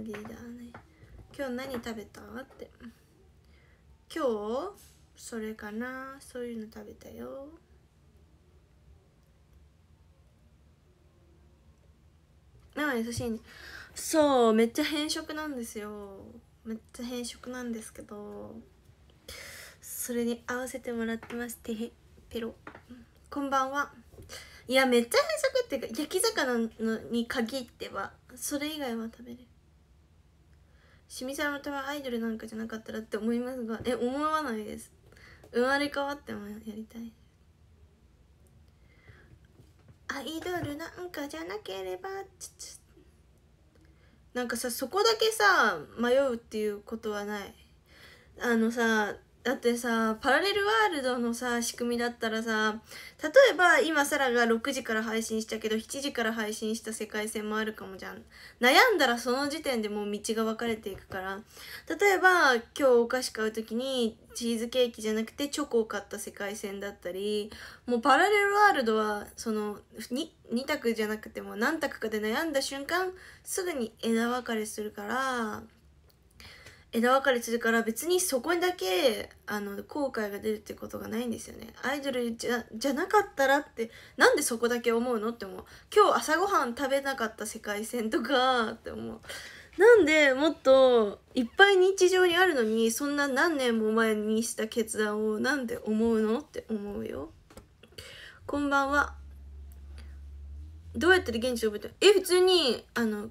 リーだね今日何食べたって今日それかなそういうの食べたよあ優しいねそうめっちゃ偏食なんですよめっちゃ偏食なんですけどそれに合わせてもらってましてペロこんばんはいやめっちゃ偏食っていうか焼き魚のに限ってはそれ以外は食べれる清水のためアイドルなんかじゃなかったらって思いますがえ思わないです生まれ変わってもやりたいアイドルなんかじゃなければなんかさそこだけさ迷うっていうことはないあのさだってさパラレルワールドのさ仕組みだったらさ例えば今サラが6時から配信したけど7時から配信した世界線もあるかもじゃん悩んだらその時点でもう道が分かれていくから例えば今日お菓子買う時にチーズケーキじゃなくてチョコを買った世界線だったりもうパラレルワールドはその 2, 2択じゃなくても何択かで悩んだ瞬間すぐに枝分かれするから。枝分かれするから別にそこにだけあの後悔が出るってことがないんですよねアイドルじゃじゃなかったらってなんでそこだけ思うのって思う今日朝ごはん食べなかった世界線とかって思うなんでもっといっぱい日常にあるのにそんな何年も前にした決断をなんで思うのって思うよこんばんはどうやって現地を覚えてえ普通にあの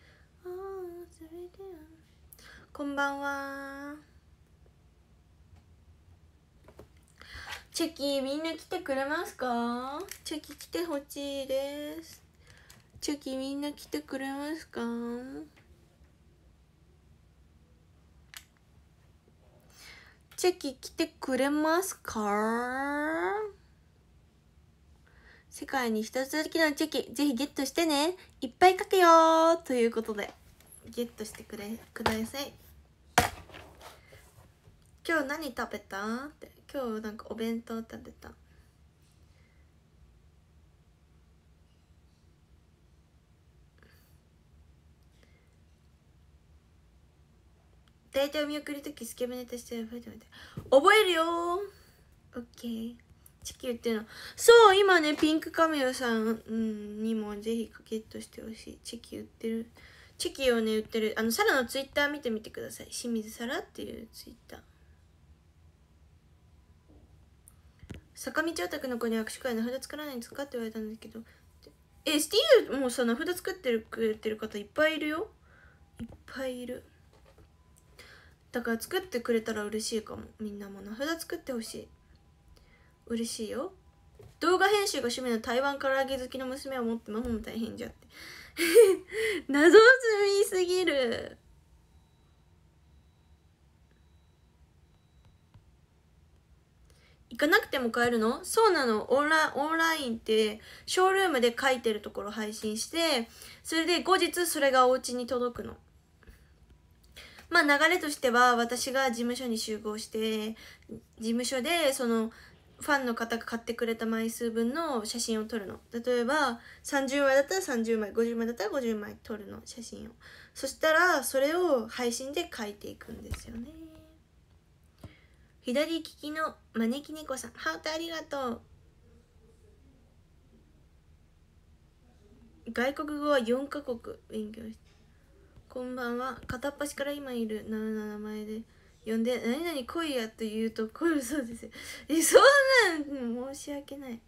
こんばんはチェキみんな来てくれますかチェキ来てほしいですチェキみんな来てくれますかチェキ来てくれますか世界に一つだけのチェキぜひゲットしてねいっぱい書けよということでゲットしてくれください今日何食べたって今日なんかお弁当食べた大体見送る時スケベネタして覚えておいて覚えるよオッケー地球っていうのそう今ねピンクカメオさん、うん、にもぜひゲットしてほしいチェキ売ってるチェキをね売ってるあのサラのツイッター見てみてください清水サラっていうツイッター坂道オタクの子に握手会の札作らないんですかって言われたんですけどえスティールもうその札作ってるくれてる方いっぱいいるよいっぱいいるだから作ってくれたら嬉しいかもみんなも名札作ってほしい嬉しいよ動画編集が趣味の台湾唐揚げ好きの娘を持って魔法も大変じゃって 謎を積みすぎる行かなくても買えるのそうなのオンラオンラインってショールームで書いてるところ配信してそれで後日それがお家に届くのまあ流れとしては私が事務所に集合して事務所でそのファンの方が買ってくれた枚数分の写真を撮るの例えば30枚だったら30枚50枚だったら50枚撮るの写真をそしたらそれを配信で書いていくんですよね左利きの招き猫さんハートありがとう外国語は4カ国勉強してこんばんは片っ端から今いる7名前で呼んで「何々来いや」と言うと来るそうですえそんなん申し訳ない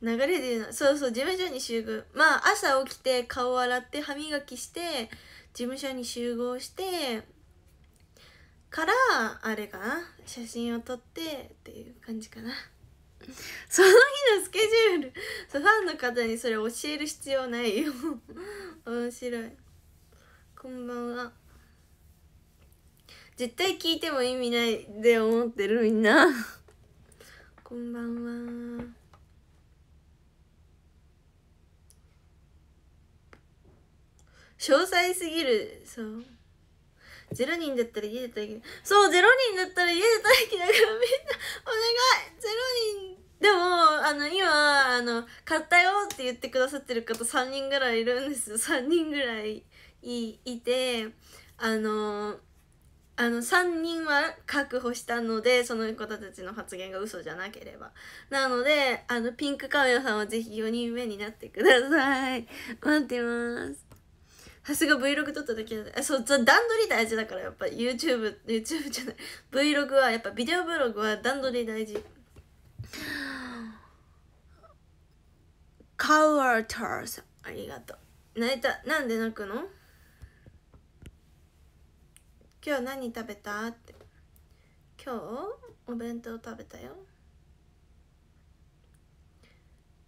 流れで言うのそうそう事務所に集合まあ朝起きて顔洗って歯磨きして事務所に集合してからあれかな写真を撮ってっていう感じかな その日のスケジュールそうファンの方にそれ教える必要ないよ面白いこんばんは絶対聞いても意味ないで思ってるみんな こんばんは詳細すぎるそう0人だったら家で待機そう0人だったら家で待機だからみんなお願い0人でもあの今あの「買ったよ」って言ってくださってる方3人ぐらいいるんですよ3人ぐらいいいてあのあの3人は確保したのでその子たちの発言が嘘じゃなければなのであのピンクカメラさんはぜひ4人目になってください 待ってますさすが Vlog 撮っただけだあそう段取り大事だからやっぱ YouTubeYouTube YouTube じゃない Vlog はやっぱビデオブログは段取り大事カウアーターさんありがとう泣いたなんで泣くの「今日何食べた?」って「今日お弁当食べたよ」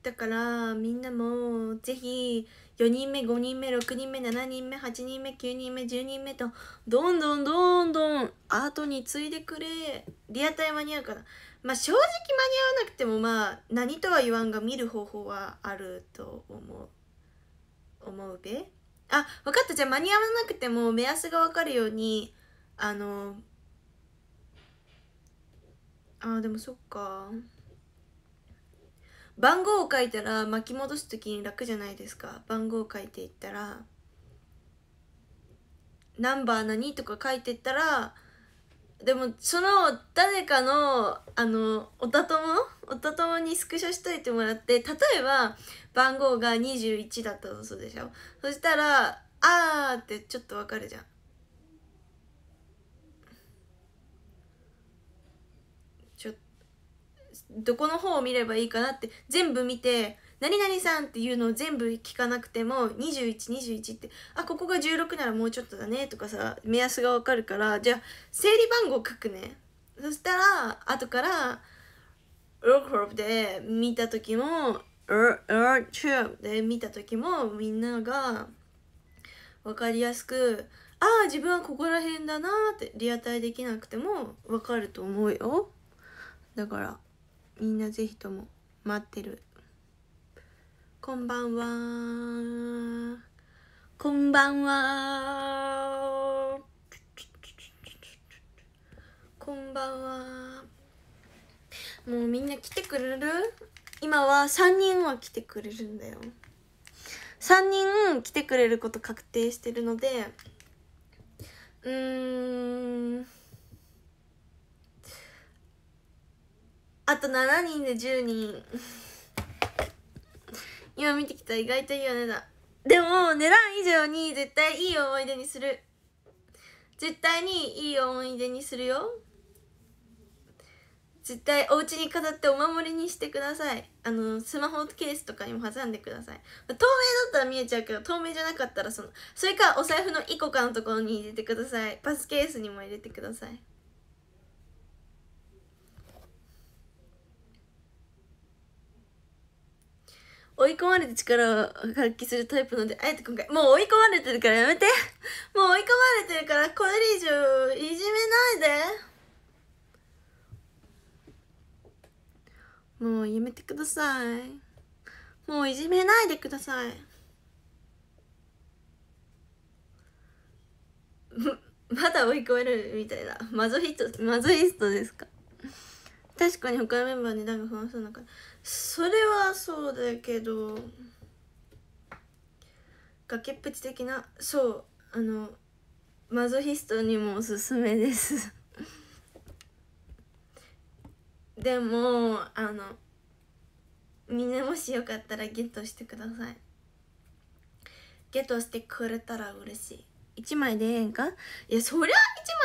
だからみんなもぜひ4人目5人目6人目7人目8人目9人目10人目とどんどんどんどんアートに継いでくれリアタイ間に合うからまあ正直間に合わなくてもまあ何とは言わんが見る方法はあると思う思うべあ分かったじゃあ間に合わなくても目安が分かるようにあのあでもそっか番号を書いたら巻き戻す時に楽じゃないですか番号を書いていったらナンバー何とか書いていったらでもその誰かのあのおたともおたともにスクショしといてもらって例えば番号が21だったとするでしょそしたら「ああってちょっとわかるじゃんどこの方を見ればいいかなって全部見て「何々さん」っていうのを全部聞かなくても2121 21って「あここが16ならもうちょっとだね」とかさ目安がわかるからじゃあ整理番号書くねそしたら後から「ークロブ」で見た時も「r r t ーブ」で見た時もみんなが分かりやすくああ自分はここら辺だなってリアタイできなくても分かると思うよだからみんなぜひとも待ってるこんばんはこんばんはこんばんはもうみんな来てくれる今は3人は来てくれるんだよ3人来てくれること確定してるのでうーんあと7人で10人 今見てきた意外といいよねだでも値段以上に絶対いい思い出にする絶対にいい思い出にするよ絶対お家に飾ってお守りにしてくださいあのスマホケースとかにも挟んでください透明だったら見えちゃうけど透明じゃなかったらそのそれかお財布の1個かのところに入れてくださいパスケースにも入れてください追い込まれて力を発揮するタイプなのであえて今回もう追い込まれてるからやめて もう追い込まれてるからこれ以上いじめないでもうやめてくださいもういじめないでください まだ追い込めるみたいなマゾヒストマゾヒストですか確かに他のメンバーにダも不安そうなかそれはそうだけど崖っぷち的なそうあのマゾヒストにもおすすめです でもあのみんなもしよかったらゲットしてくださいゲットしてくれたら嬉しい1枚でええんかいやそりゃ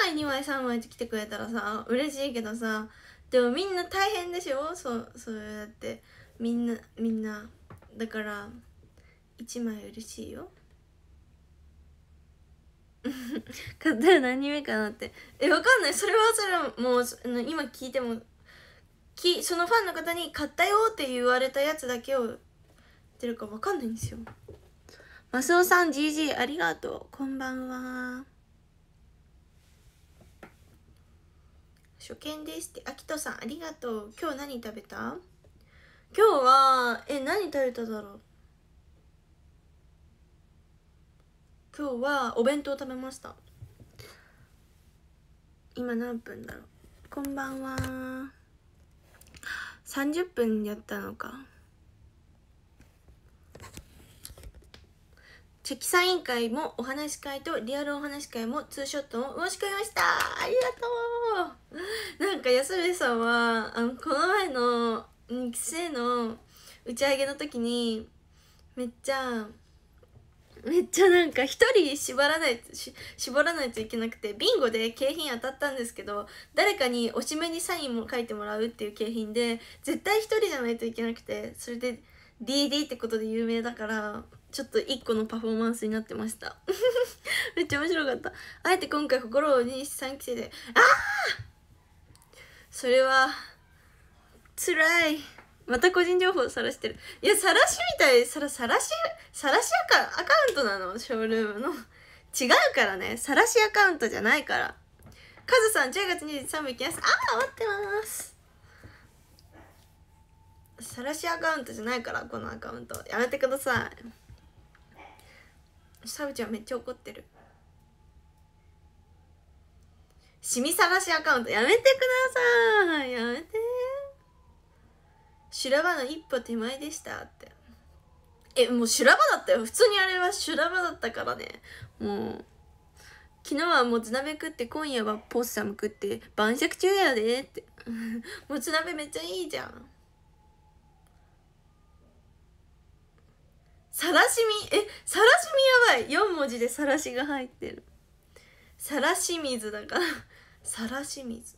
1枚2枚3枚って来てくれたらさ嬉しいけどさでもみんな大変でしょそうそうやってみんなみんなだから1枚嬉しいよ 買ったら何目かなってえわかんないそれはそれはもう今聞いてもきそのファンの方に「買ったよ」って言われたやつだけを言ってるかわかんないんですよマスオさん GG ありがとうこんばんは初見ですってあきとさんありがとう今日何食べた今日はえ何食べただろう今日はお弁当食べました今何分だろうこんばんは30分やったのかキサイン会もお話し会とリアルお話し会もツーショットを申し込みましたありがとうなんか安部さんはあのこの前の2期生の打ち上げの時にめっちゃめっちゃなんか1人縛らない絞らないといけなくてビンゴで景品当たったんですけど誰かにおしめにサインも書いてもらうっていう景品で絶対1人じゃないといけなくてそれで DD ってことで有名だからちょっと一個のパフォーマンスになってました めっちゃ面白かったあえて今回心を鬼西3期生でああそれはつらいまた個人情報さらしてるいやさらしみたいさら晒しさらしアカアカウントなのショールームの違うからねさらしアカウントじゃないからカズさん10月23日行きますああ待ってますさらしアカウントじゃないからこのアカウントやめてくださいサブちゃんめっちゃ怒ってるシミ探しアカウントやめてくださいやめて修羅場の一歩手前でしたってえもう修羅場だったよ普通にあれは修羅場だったからねもう昨日はもつ鍋食って今夜はポッサム食って晩酌中やでって もつ鍋めっちゃいいじゃんさらしみえさらしみやばい4文字でさらしが入ってるさらし水だから さらし水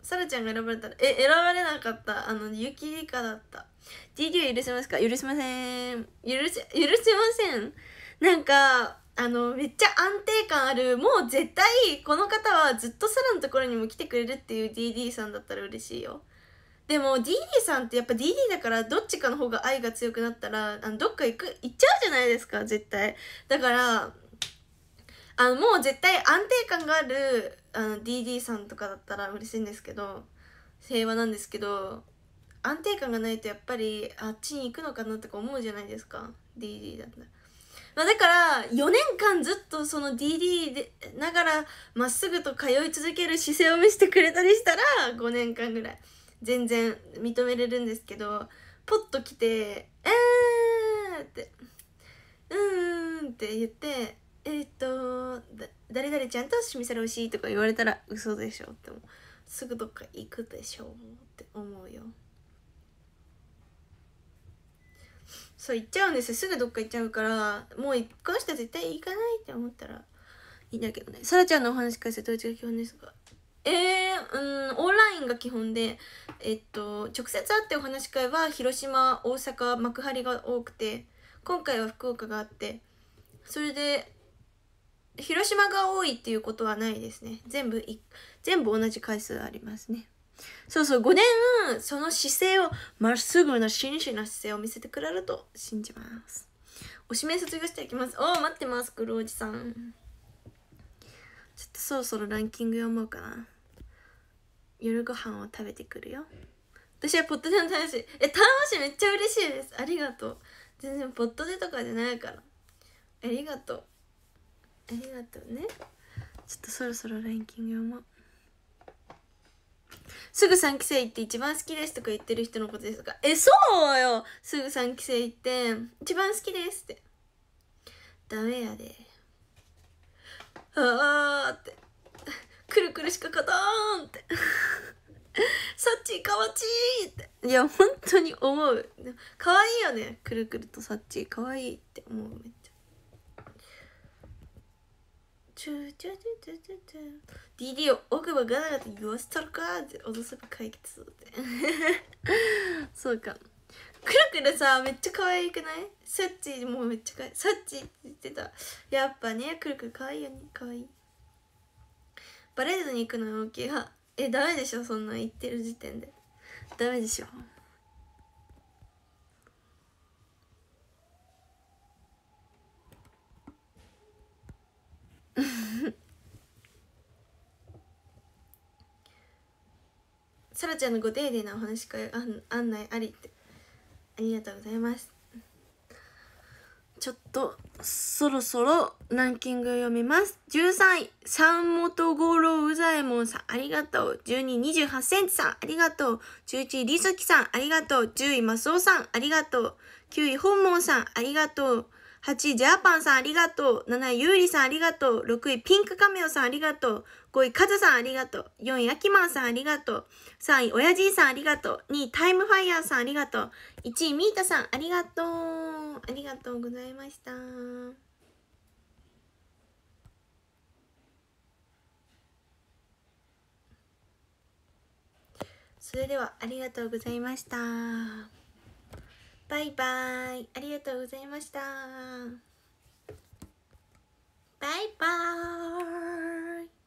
さらちゃんが選ばれたらえ選ばれなかったあの雪りかだった d d は許せますか許しません許せ許ませんなんかあのめっちゃ安定感あるもう絶対この方はずっとさらのところにも来てくれるっていう DD さんだったら嬉しいよでも DD さんってやっぱ DD だからどっちかの方が愛が強くなったらあのどっか行く行っちゃうじゃないですか絶対だからあのもう絶対安定感があるあの DD さんとかだったら嬉しいんですけど平和なんですけど安定感がないとやっぱりあっちに行くのかなとか思うじゃないですか DD だったら。まあ、だから4年間ずっとその DD でながらまっすぐと通い続ける姿勢を見せてくれたりしたら5年間ぐらい。全然認めれるんですけどポッと来て「えー!」って「うん」って言って「えっと誰々ちゃんと示味されおしい」とか言われたら嘘でしょってすぐどっか行くでしょって思うよそう行っちゃうんですすぐどっか行っちゃうからもうこし人絶対行かないって思ったらいいんだけどねさらちゃんのお話からてどうちが基本ですがえー、うんオンラインが基本でえっと直接会ってお話し会は広島大阪幕張が多くて今回は福岡があってそれで広島が多いっていうことはないですね全部全部同じ回数ありますねそうそう5年その姿勢をまっすぐな真摯な姿勢を見せてくれると信じますおしめ卒業していきますおお待ってます黒おじさんちょっとそろそろランキング読もうかな夜ご飯を食べてくるよ私はポットでの楽しいえ楽しいめっちゃ嬉しいですありがとう全然ポットでとかじゃないからありがとうありがとうねちょっとそろそろランキング読もうすぐ3期生行って一番好きですとか言ってる人のことですがえそうよすぐ3期生行って一番好きですってダメやでああってくるくるしかかたんってサッチーかわちいっていや本当に思う可愛いよねくるくるとサッチーかわいいって思うめっちゃチューチューチューチューチュー DD を奥歯ガタガタ言わせたるかって脅せば解決ってそうかくるくるさめっちゃ可愛くないサッチーもめっちゃ可愛いサッチーって言ってたやっぱねくるくる可愛いよね可愛いバレずに行くの OK がえダメでしょそんな言ってる時点でダメでしょ サラちゃんのご丁寧なお話し会案内ありってありがとうございますちょっとそろそろランキング読みます13位三本五郎右左衛門さんありがとう12位2 8センチさんありがとう11位りずきさんありがとう10位マスオさんありがとう9位本門さんありがとう8位ジャーパンさんありがとう7位ゆうりさんありがとう6位ピンクカメオさんありがとう5位カズさんありがとう4位アキマンさんありがとう3位おやじいさんありがとう2位タイムファイヤーさんありがとう1位ミータさんありがとうありがとうございましたそれではありがとうございましたバイバイありがとうございましたバイバーイ